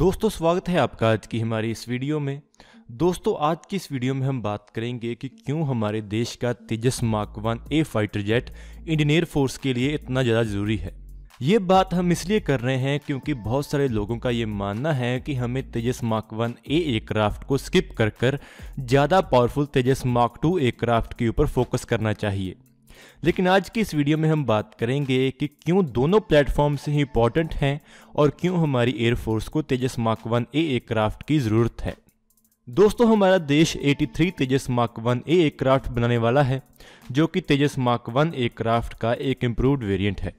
दोस्तों स्वागत है आपका आज की हमारी इस वीडियो में दोस्तों आज की इस वीडियो में हम बात करेंगे कि क्यों हमारे देश का Tejas mark one A fighter jet Indian air force के लिए इतना ज़्यादा ज़रूरी है ये बात हम इसलिए कर रहे हैं क्योंकि बहुत सारे लोगों का ये मानना है कि हमें Tejas mark one A aircraft को स्किप कर कर ज़्यादा powerful Tejas mark two aircraft के ऊपर फोकस करना चाहिए लेकिन आज की इस वीडियो में हम बात करेंगे कि क्यों दोनों प्लेटफॉर्म से ही इंपॉर्टेंट हैं और क्यों हमारी एयरफोर्स को Tejas mark one A aircraft की ज़रूरत है दोस्तों हमारा देश 83 Tejas mark one A aircraft बनाने वाला है जो कि तेजस मार्क वन एयरक्राफ्ट का एक इम्प्रूव्ड वेरिएंट है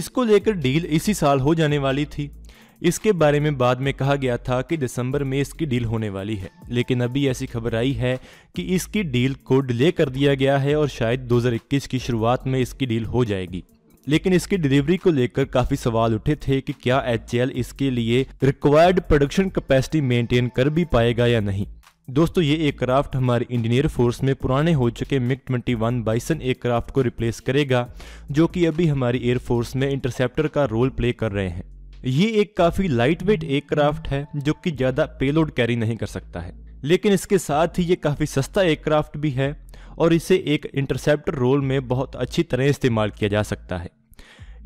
इसको लेकर डील इसी साल हो जाने वाली थी इसके बारे में बाद में कहा गया था कि दिसंबर में इसकी डील होने वाली है लेकिन अभी ऐसी खबर आई है कि इसकी डील को डिले कर दिया गया है और शायद 2021 की शुरुआत में इसकी डील हो जाएगी लेकिन इसकी डिलीवरी को लेकर काफी सवाल उठे थे कि क्या एच इसके लिए रिक्वायर्ड प्रोडक्शन कैपेसिटी मेंटेन कर भी पाएगा या नहीं दोस्तों ये एयरक्राफ्ट हमारे इंडियन एयरफोर्स में पुराने हो चुके मिग 21 बाइसन एयरक्राफ्ट को रिप्लेस करेगा जो कि अभी हमारी एयरफोर्स में इंटरसेप्टर का रोल प्ले कर रहे हैं ये एक काफी लाइट वेट एयरक्राफ्ट है जो कि ज्यादा पेलोड कैरी नहीं कर सकता है लेकिन इसके साथ ही ये काफी सस्ता एयरक्राफ्ट भी है और इसे एक इंटरसेप्टर रोल में बहुत अच्छी तरह इस्तेमाल किया जा सकता है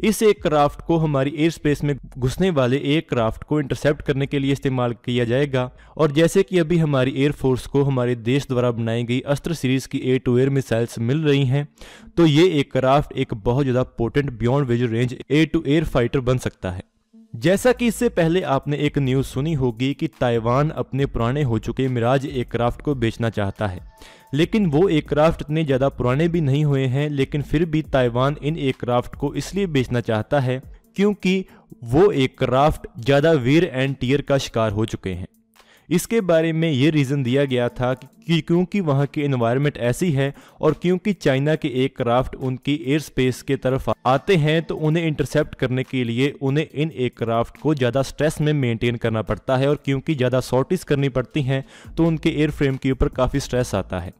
इस एयरक्राफ्ट को हमारी एयर स्पेस में घुसने वाले एयरक्राफ्ट को इंटरसेप्ट करने के लिए इस्तेमाल किया जाएगा और जैसे कि अभी हमारी एयरफोर्स को हमारे देश द्वारा बनाई गई अस्त्र सीरीज की एयर टू एयर मिसाइल्स मिल रही हैं तो ये एयरक्राफ्ट एक बहुत ज़्यादा potent beyond vision range air to air fighter बन सकता है जैसा कि इससे पहले आपने एक न्यूज़ सुनी होगी कि ताइवान अपने पुराने हो चुके मिराज एयरक्राफ्ट को बेचना चाहता है लेकिन वो एयरक्राफ्ट इतने ज़्यादा पुराने भी नहीं हुए हैं लेकिन फिर भी ताइवान इन एयरक्राफ्ट को इसलिए बेचना चाहता है क्योंकि वो एयरक्राफ्ट ज़्यादा वीर एंड टीयर का शिकार हो चुके हैं इसके बारे में ये रीज़न दिया गया था कि क्योंकि वहाँ की इन्वायरमेंट ऐसी है और क्योंकि चाइना के एक क्राफ्ट उनकी एयर स्पेस के तरफ आते हैं तो उन्हें इंटरसेप्ट करने के लिए उन्हें इन एक क्राफ्ट को ज़्यादा स्ट्रेस में मेंटेन करना पड़ता है और क्योंकि ज़्यादा सॉर्टिस करनी पड़ती हैं तो उनके एयर फ्रेम के ऊपर काफ़ी स्ट्रेस आता है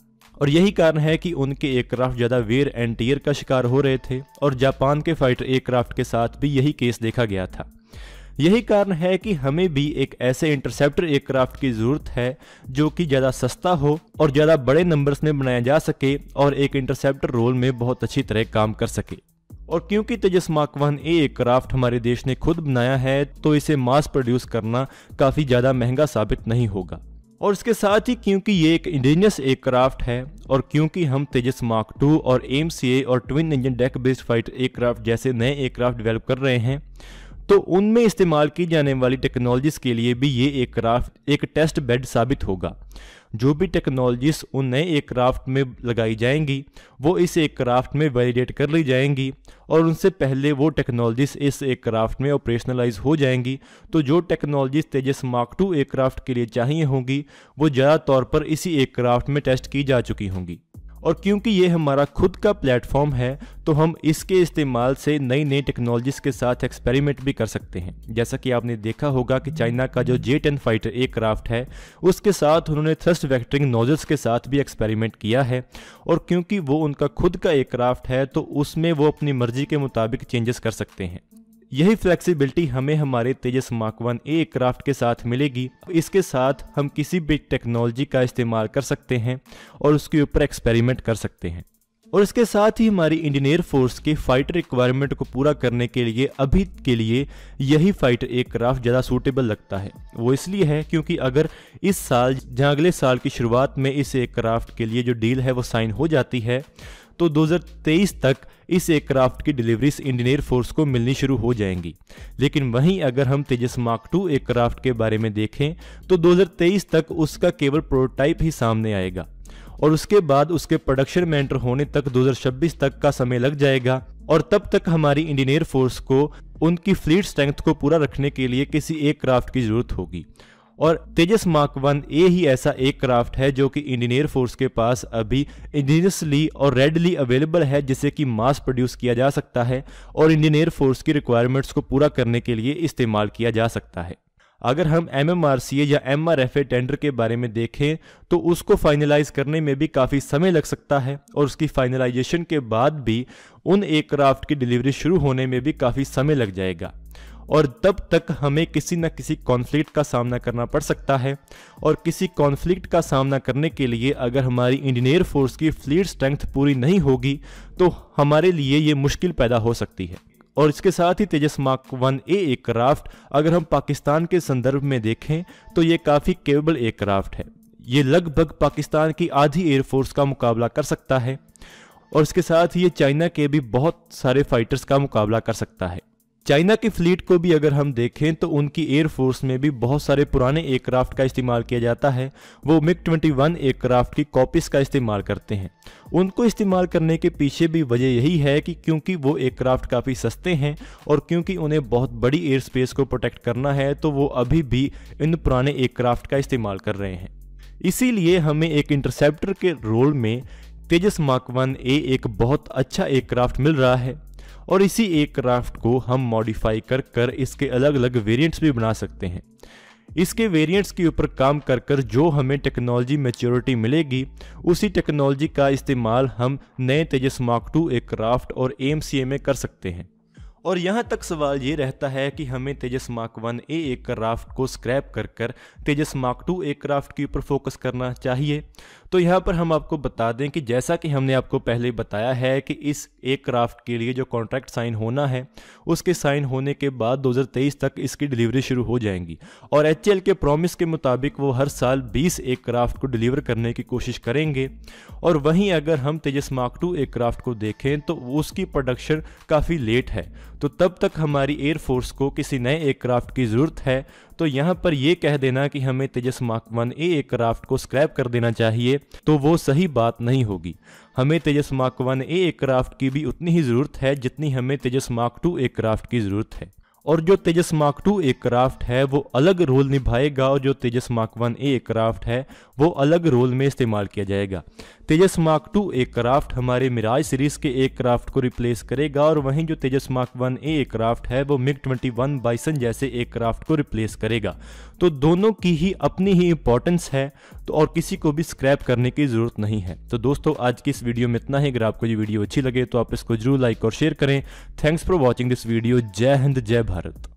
और यही कारण है कि उनके एयरक्राफ्ट ज़्यादा वेयर एंड टीयर का शिकार हो रहे थे और जापान के फाइटर एयरक्राफ्ट के साथ भी यही केस देखा गया था यही कारण है कि हमें भी एक ऐसे इंटरसेप्टर एयरक्राफ्ट की ज़रूरत है जो कि ज़्यादा सस्ता हो और ज़्यादा बड़े नंबर्स में बनाया जा सके और एक इंटरसेप्टर रोल में बहुत अच्छी तरह काम कर सके और क्योंकि Tejas mark one A aircraft हमारे देश ने खुद बनाया है तो इसे मास प्रोड्यूस करना काफ़ी ज़्यादा महंगा साबित नहीं होगा और इसके साथ ही क्योंकि ये एक इंडिजिनस एयरक्राफ्ट है और क्योंकि हम तेजस मार्क टू और एम और twin engine deck based fighter aircraft जैसे नए एयरक्राफ्ट डेवलप कर रहे हैं तो उनमें इस्तेमाल की जाने वाली टेक्नोलॉजीज़ के लिए भी ये एयरक्राफ्ट एक टेस्ट बेड साबित होगा जो भी टेक्नोलॉजीज़ उन नए एयरक्राफ्ट में लगाई जाएंगी वो इस एयरक्राफ्ट में वैलिडेट कर ली जाएंगी और उनसे पहले वो टेक्नोलॉजीज़ इस एयरक्राफ्ट में ऑपरेशनलाइज हो जाएंगी तो जो technologies Tejas mark two aircraft के लिए चाहिए होंगी वो ज़्यादा तौर पर इसी एयरक्राफ्ट में टेस्ट की जा चुकी होंगी और क्योंकि ये हमारा खुद का प्लेटफॉर्म है तो हम इसके इस्तेमाल से नई नई टेक्नोलॉजीज़ के साथ एक्सपेरिमेंट भी कर सकते हैं जैसा कि आपने देखा होगा कि चाइना का जो जे टेन फाइटर क्राफ्ट है उसके साथ उन्होंने थ्रस्ट वैक्टरिंग नोजल्स के साथ भी एक्सपेरिमेंट किया है और क्योंकि वो उनका खुद का एयरक्राफ्ट है तो उसमें वो अपनी मर्जी के मुताबिक चेंजेस कर सकते हैं यही फ्लेक्सिबिलिटी हमें हमारे तेजस मार्क वन एयरक्राफ्ट के साथ मिलेगी इसके साथ हम किसी भी टेक्नोलॉजी का इस्तेमाल कर सकते हैं और उसके ऊपर एक्सपेरिमेंट कर सकते हैं और इसके साथ ही हमारी इंडियन एयरफोर्स के फाइटर रिक्वायरमेंट को पूरा करने के लिए अभी के लिए यही फाइटर एयरक्राफ्ट ज़्यादा सूटेबल लगता है वो इसलिए है क्योंकि अगर इस साल जहाँ अगले साल की शुरुआत में इस एयरक्राफ्ट के लिए जो डील है वो साइन हो जाती है तो 2023 तक इस एयरक्राफ्ट की डिलीवरीज इंडियन एयरफोर्स को मिलनी शुरू हो जाएंगी लेकिन वहीं अगर हम तेजस मार्क टू एयरक्राफ्ट के बारे में देखें तो 2023 तक उसका केवल प्रोटोटाइप ही सामने आएगा और उसके बाद उसके प्रोडक्शन में एंटर होने तक 2026 तक का समय लग जाएगा और तब तक हमारी इंडियन एयरफोर्स को उनकी फ्लीट स्ट्रेंथ को पूरा रखने के लिए किसी एयरक्राफ्ट की जरूरत होगी और तेजस मार्क वन ए ही ऐसा एक क्राफ्ट है जो कि इंडियन एयरफोर्स के पास अभी इंजीनियसली और रेडली अवेलेबल है जिसे कि मास प्रोड्यूस किया जा सकता है और इंडियन एयरफोर्स की रिक्वायरमेंट्स को पूरा करने के लिए इस्तेमाल किया जा सकता है अगर हम M M R C A या M R F A tender के बारे में देखें तो उसको फाइनलाइज करने में भी काफ़ी समय लग सकता है और उसकी फाइनलाइजेशन के बाद भी उन एयरक्राफ्ट की डिलीवरी शुरू होने में भी काफ़ी समय लग जाएगा और तब तक हमें किसी न किसी कॉन्फ्लिक्ट का सामना करना पड़ सकता है और किसी कॉन्फ्लिक्ट का सामना करने के लिए अगर हमारी इंडियन एयरफोर्स की फ्लीट स्ट्रेंथ पूरी नहीं होगी तो हमारे लिए ये मुश्किल पैदा हो सकती है और इसके साथ ही Tejas mark one A aircraft अगर हम पाकिस्तान के संदर्भ में देखें तो ये काफ़ी केवेबल एयरक्राफ्ट है ये लगभग पाकिस्तान की आधी एयरफोर्स का मुकाबला कर सकता है और इसके साथ ही ये चाइना के भी बहुत सारे फाइटर्स का मुकाबला कर सकता है चाइना की फ्लीट को भी अगर हम देखें तो उनकी एयरफोर्स में भी बहुत सारे पुराने एयरक्राफ्ट का इस्तेमाल किया जाता है वो मिग 21 एयरक्राफ्ट की कॉपीज का इस्तेमाल करते हैं उनको इस्तेमाल करने के पीछे भी वजह यही है कि क्योंकि वो एयरक्राफ्ट काफ़ी सस्ते हैं और क्योंकि उन्हें बहुत बड़ी एयर स्पेस को प्रोटेक्ट करना है तो वो अभी भी इन पुराने एयरक्राफ्ट का इस्तेमाल कर रहे हैं इसीलिए हमें एक इंटरसेप्टर के रोल में तेजस मार्क वन ए एक बहुत अच्छा एयरक्राफ्ट मिल रहा है और इसी क्राफ्ट को हम मॉडिफाई कर कर इसके अलग अलग वेरिएंट्स भी बना सकते हैं इसके वेरिएंट्स के ऊपर काम कर कर जो हमें टेक्नोलॉजी मेच्योरिटी मिलेगी उसी टेक्नोलॉजी का इस्तेमाल हम नए तेजस मार्क टू क्राफ्ट और एम में कर सकते हैं और यहाँ तक सवाल ये रहता है कि हमें Tejas mark one A craft को स्क्रैप कर कर तेजस मार्क टू क्राफ्ट के ऊपर फोकस करना चाहिए तो यहाँ पर हम आपको बता दें कि जैसा कि हमने आपको पहले बताया है कि इस क्राफ्ट के लिए जो कॉन्ट्रैक्ट साइन होना है उसके साइन होने के बाद 2023 तक इसकी डिलीवरी शुरू हो जाएंगी और एच के प्रॉमिस के मुताबिक वो हर साल 20 क्राफ्ट को डिलीवर करने की कोशिश करेंगे और वहीं अगर हम तेजस मार्क टू क्राफ्ट को देखें तो उसकी प्रोडक्शन काफ़ी लेट है तो तब तक हमारी एयरफोर्स को किसी नए क्राफ्ट की ज़रूरत है तो यहाँ पर यह कह देना कि हमें Tejas mark one A craft को स्क्रैप कर देना चाहिए तो वो सही बात नहीं होगी हमें Tejas mark one A aircraft की भी उतनी ही ज़रूरत है जितनी हमें तेजस मार्क टू एयरक्राफ्ट की ज़रूरत है और जो तेजस मार्क टू एयरक्राफ्ट है वो अलग रोल निभाएगा और जो Tejas mark one A aircraft है वो अलग रोल में इस्तेमाल किया जाएगा तेजस मार्क टू एयरक्राफ्ट हमारे मिराज सीरीज के एयरक्राफ्ट को रिप्लेस करेगा और वहीं जो Tejas mark one A aircraft है वो मिग ट्वेंटी वन बाइसन जैसे एयरक्राफ्ट को रिप्लेस करेगा तो दोनों की ही अपनी ही इंपॉर्टेंस है तो और किसी को भी स्क्रैप करने की ज़रूरत नहीं है तो दोस्तों आज की इस वीडियो में इतना ही अगर आपको ये वीडियो अच्छी लगे तो आप इसको जरूर लाइक और शेयर करें thanks for watching this video Jai Hind जय भारत भारत